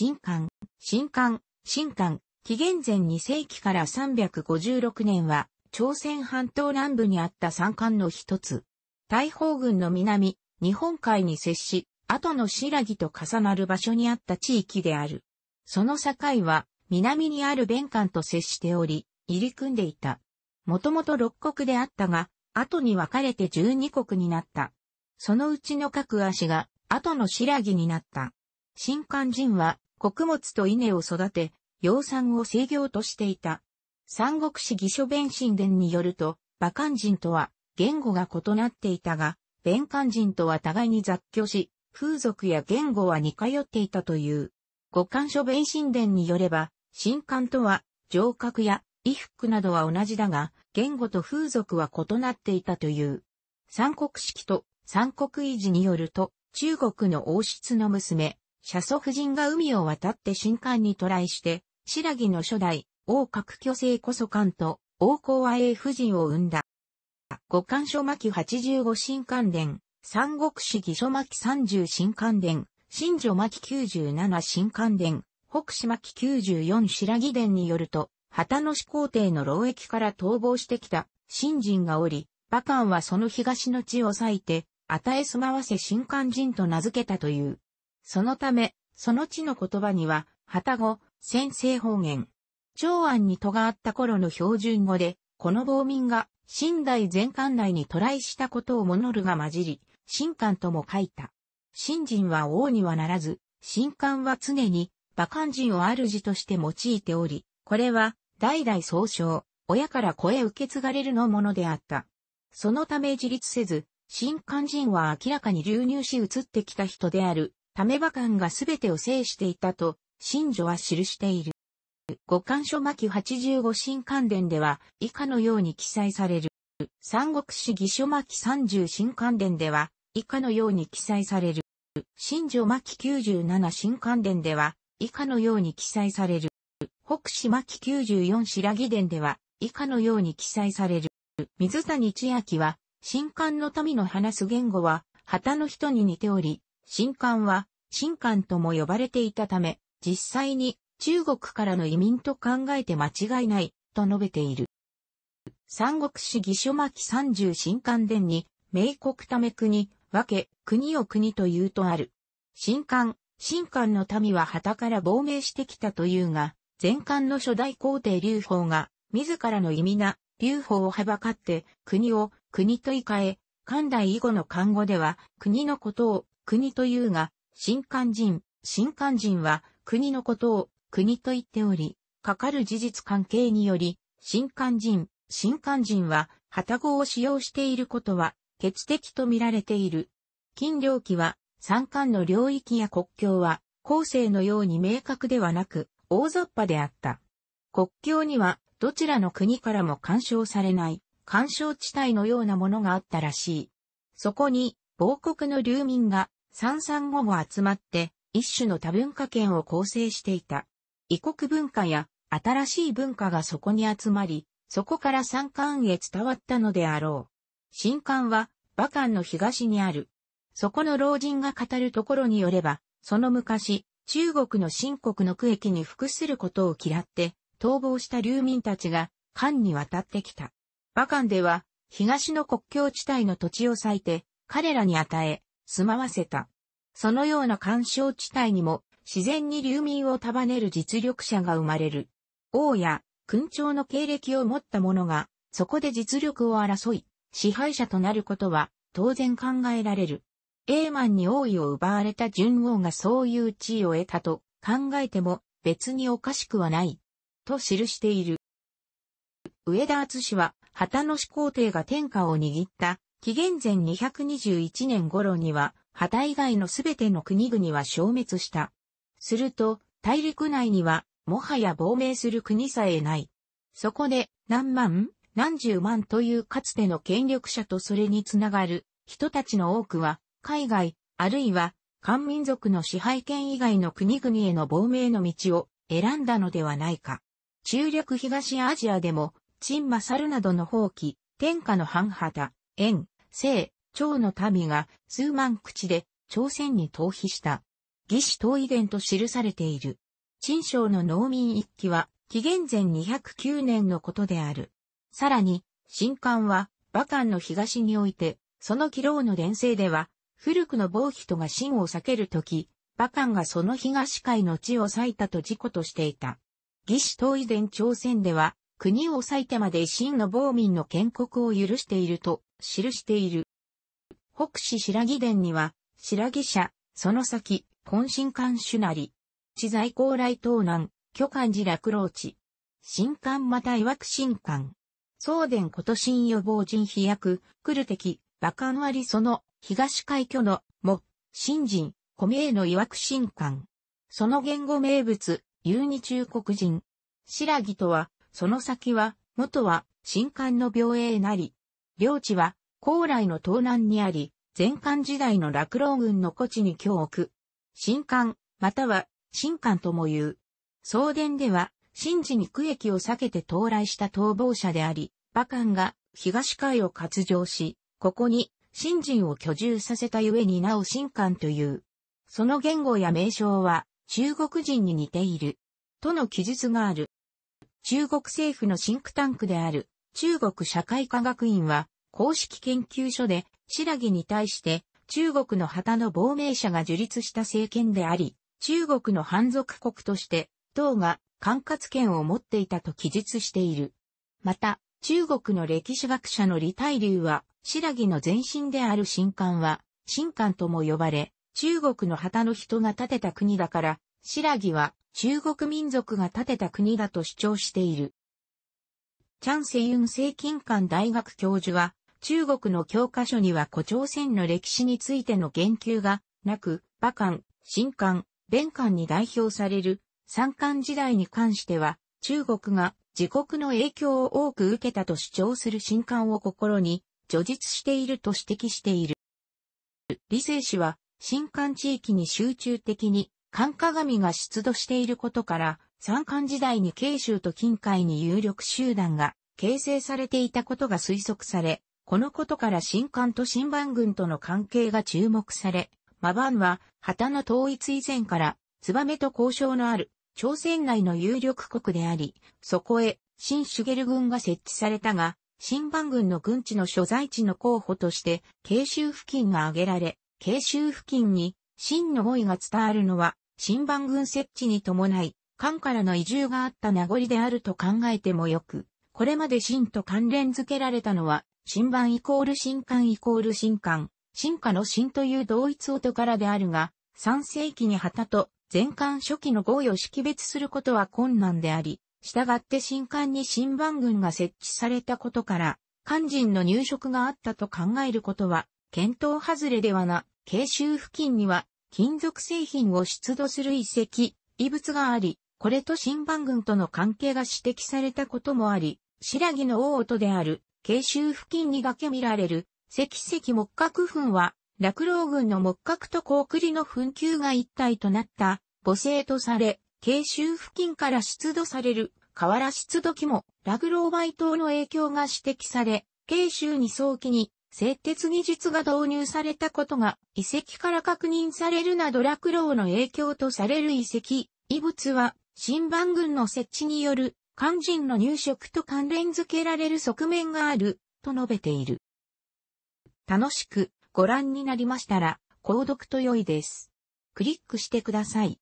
新刊、新刊、新刊、紀元前2世紀から356年は、朝鮮半島南部にあった三冠の一つ。大砲軍の南、日本海に接し、後の白木と重なる場所にあった地域である。その境は、南にある弁館と接しており、入り組んでいた。もともと六国であったが、後に分かれて十二国になった。そのうちの各足が、後の白木になった。新刊人は、穀物と稲を育て、養蚕を制業としていた。三国志義書弁神殿によると、馬漢人とは言語が異なっていたが、弁漢人とは互いに雑居し、風俗や言語は似通っていたという。五漢書弁神殿によれば、神漢とは、上格や衣服などは同じだが、言語と風俗は異なっていたという。三国式と三国維持によると、中国の王室の娘、車祖夫人が海を渡って新刊に渡来して、白木の初代、王閣巨星こそ官と、王公和英夫人を生んだ。五巻書巻85新刊殿、三国志義書巻30新刊殿、新女巻97新刊殿、北島巻94白木伝によると、旗の始皇帝の牢役から逃亡してきた、新人がおり、馬漢はその東の地を裂いて、与え住まわせ新刊人と名付けたという。そのため、その地の言葉には、旗語、先生方言。長安に戸があった頃の標準語で、この亡民が、新代全館内に渡来したことをモノルが混じり、新館とも書いた。新人は王にはならず、新館は常に、馬漢人を主として用いており、これは、代々総称、親から子へ受け継がれるのものであった。そのため自立せず、新漢人は明らかに流入し移ってきた人である、ため馬間がすべてを制していたと、信女は記している。五巻書巻85新刊伝では、以下のように記載される。三国志義書巻30新刊伝では、以下のように記載される。新女巻97新刊伝では、以下のように記載される。北志巻94白木伝では、以下のように記載される。水谷千秋は、新刊の民の話す言語は、旗の人に似ており、新刊は新刊とも呼ばれていたため、実際に中国からの移民と考えて間違いないと述べている。三国志義書巻三十新刊伝に、名国ため国、分け、国を国というとある。新刊、新刊の民は旗から亡命してきたというが、前刊の初代皇帝劉邦が、自らの意味な、劉邦をはばかって、国を国と言い換え、寛代以後の漢語では、国のことを国というが、新漢人、新漢人は国のことを国と言っており、かかる事実関係により、新漢人、新漢人は、旗語を使用していることは、決的と見られている。近領期は、山間の領域や国境は、後世のように明確ではなく、大雑把であった。国境には、どちらの国からも干渉されない、干渉地帯のようなものがあったらしい。そこに、亡国の流民が三三五も集まって一種の多文化圏を構成していた。異国文化や新しい文化がそこに集まり、そこから三冠へ伝わったのであろう。新冠は、馬冠の東にある。そこの老人が語るところによれば、その昔、中国の新国の区域に服することを嫌って、逃亡した流民たちが、漢に渡ってきた。馬冠では、東の国境地帯の土地を割いて、彼らに与え、住まわせた。そのような干渉地帯にも自然に流民を束ねる実力者が生まれる。王や君長の経歴を持った者が、そこで実力を争い、支配者となることは当然考えられる。エーマンに王位を奪われた順王がそういう地位を得たと考えても別におかしくはない。と記している。上田敦氏は、旗の始皇帝が天下を握った紀元前221年頃には、旗以外のすべての国々は消滅した。すると、大陸内には、もはや亡命する国さえない。そこで、何万、何十万というかつての権力者とそれにつながる人たちの多くは、海外、あるいは、漢民族の支配権以外の国々への亡命の道を選んだのではないか。中略東アジアでも、陳マサルなどの放棄、天下の半旗、縁、清、蝶の民が数万口で朝鮮に逃避した。義士統遺伝と記されている。陳章の農民一揆は、紀元前209年のことである。さらに、新刊は、馬漢の東において、その岐老の伝生では、古くの某人が真を避けるとき、馬漢がその東海の地を裂いたと事故としていた。義士統遺伝朝鮮では、国を裂いてまで真の暴民の建国を許していると記している。北市白木殿には、白木社、その先、懇親館主なり、知財高来東南、巨漢寺落老地、新館また曰く新館、総殿こと新予防人飛躍、来る敵、馬鹿割その、東海巨の、も、新人、米への曰く新館。その言語名物、有に中国人。白木とは、その先は、元は、新館の病営なり、領地は、高麗の東南にあり、前漢時代の落老軍の古地に今日置く。新漢、または、新漢とも言う。総伝では、新地に区域を避けて到来した逃亡者であり、馬漢が東海を割上し、ここに新人を居住させたゆえになお新漢という。その言語や名称は中国人に似ている。との記述がある。中国政府のシンクタンクである中国社会科学院は、公式研究所で、白木に対して、中国の旗の亡命者が樹立した政権であり、中国の反属国として、党が管轄権を持っていたと記述している。また、中国の歴史学者の李大流は、白木の前身である新刊は、新官とも呼ばれ、中国の旗の人が建てた国だから、白木は中国民族が建てた国だと主張している。チャン・セユン政近官大学教授は、中国の教科書には古朝鮮の歴史についての言及がなく、馬漢、新漢、弁漢に代表される三漢時代に関しては、中国が自国の影響を多く受けたと主張する新漢を心に叙述していると指摘している。李成氏は、新漢地域に集中的に漢鏡が出土していることから、三冠時代に慶州と近海に有力集団が形成されていたことが推測され、このことから新冠と新番軍との関係が注目され、マバンは旗の統一以前から、ツバメと交渉のある朝鮮内の有力国であり、そこへ新ゲル軍が設置されたが、新番軍の軍地の所在地の候補として、慶州付近が挙げられ、慶州付近に、新の語彙が伝わるのは、新番軍設置に伴い、漢からの移住があった名残であると考えてもよく、これまで秦と関連付けられたのは、新版イコール新漢イコール新漢、新化の新という同一音からであるが、三世紀に旗と前漢初期の合意を識別することは困難であり、従って新漢に新番軍が設置されたことから、漢人の入植があったと考えることは、検討外れではな、慶州付近には、金属製品を出土する遺跡、遺物があり、これと新番軍との関係が指摘されたこともあり、白木の大音である、慶州付近に崖見られる、石石木閣墳は、落老軍の木閣と高栗の墳丘が一体となった母性とされ、慶州付近から出土される河原出土器も落老梅頭の影響が指摘され、慶州に早期に製鉄技術が導入されたことが遺跡から確認されるなど落老の影響とされる遺跡、遺物は新番組の設置による肝心の入植と関連づけられる側面がある、と述べている。楽しくご覧になりましたら、購読と良いです。クリックしてください。